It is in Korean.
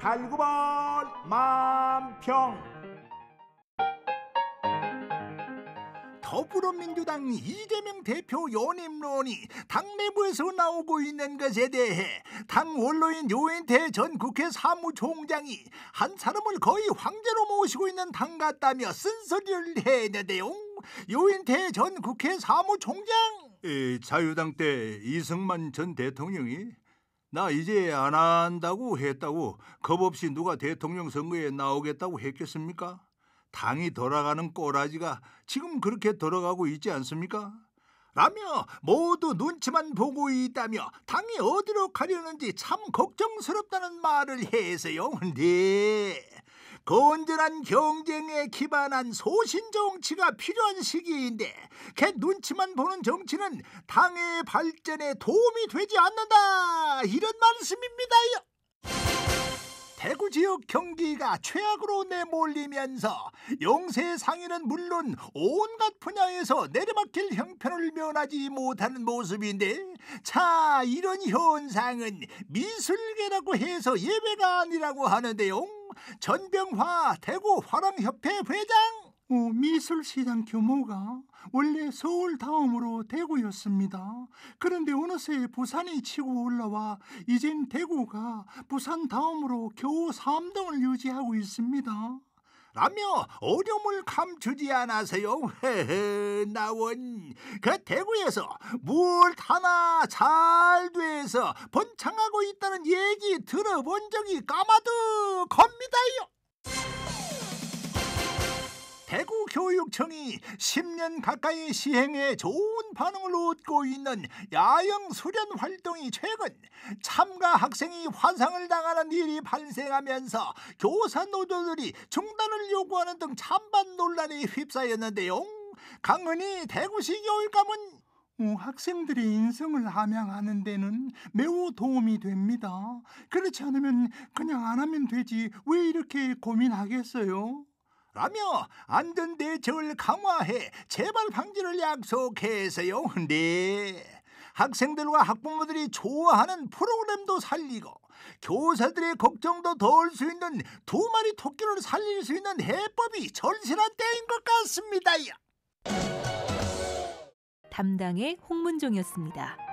달구벌 만평 더불어민주당 이재명 대표 연임론이 당 내부에서 나오고 있는 것에 대해 당 원로인 요인태 전 국회 사무총장이 한 사람을 거의 황제로 모시고 있는 당 같다며 쓴소리를 했는데요. 요인태 전 국회 사무총장 이 자유당 때 이승만 전 대통령이 나 이제 안 한다고 했다고 겁 없이 누가 대통령 선거에 나오겠다고 했겠습니까? 당이 돌아가는 꼬라지가 지금 그렇게 돌아가고 있지 않습니까? 라며 모두 눈치만 보고 있다며 당이 어디로 가려는지 참 걱정스럽다는 말을 해서요. 네. 건전한 경쟁에 기반한 소신 정치가 필요한 시기인데 걔 눈치만 보는 정치는 당의 발전에 도움이 되지 않는다 이런 말씀입니다요. 지역 경기가 최악으로 내몰리면서 영세 상인은 물론 온갖 분야에서 내리막길 형편을 면하지 못하는 모습인데 자 이런 현상은 미술계라고 해서 예외가 아니라고 하는데요 전병화 대구 화랑협회 회장 어, 미술시장 규모가 원래 서울 다음으로 대구였습니다. 그런데 어느새 부산이 치고 올라와 이젠 대구가 부산 다음으로 겨우 3등을 유지하고 있습니다. 라며 어려움을 감추지 않아서요. 나원 그 대구에서 뭘 하나 잘 돼서 번창하고 있다는 얘기 들어본 적이 까마득 겁니다. 교육청이 10년 가까이 시행해 좋은 반응을 얻고 있는 야영 수련 활동이 최근 참가 학생이 화상을 당하는 일이 발생하면서 교사 노조들이 중단을 요구하는 등 찬반 논란에 휩싸였는데요. 강은희 대구시 교육감은 어, 학생들이 인성을 함양하는 데는 매우 도움이 됩니다. 그렇지 않으면 그냥 안 하면 되지 왜 이렇게 고민하겠어요? 라며 안전 대책을 강화해 재발 방지를 약속해서요. 네. 학생들과 학부모들이 좋아하는 프로그램도 살리고 교사들의 걱정도 덜 수 있는 두 마리 토끼를 살릴 수 있는 해법이 절실한 때인 것 같습니다. 담당의 홍문종이었습니다.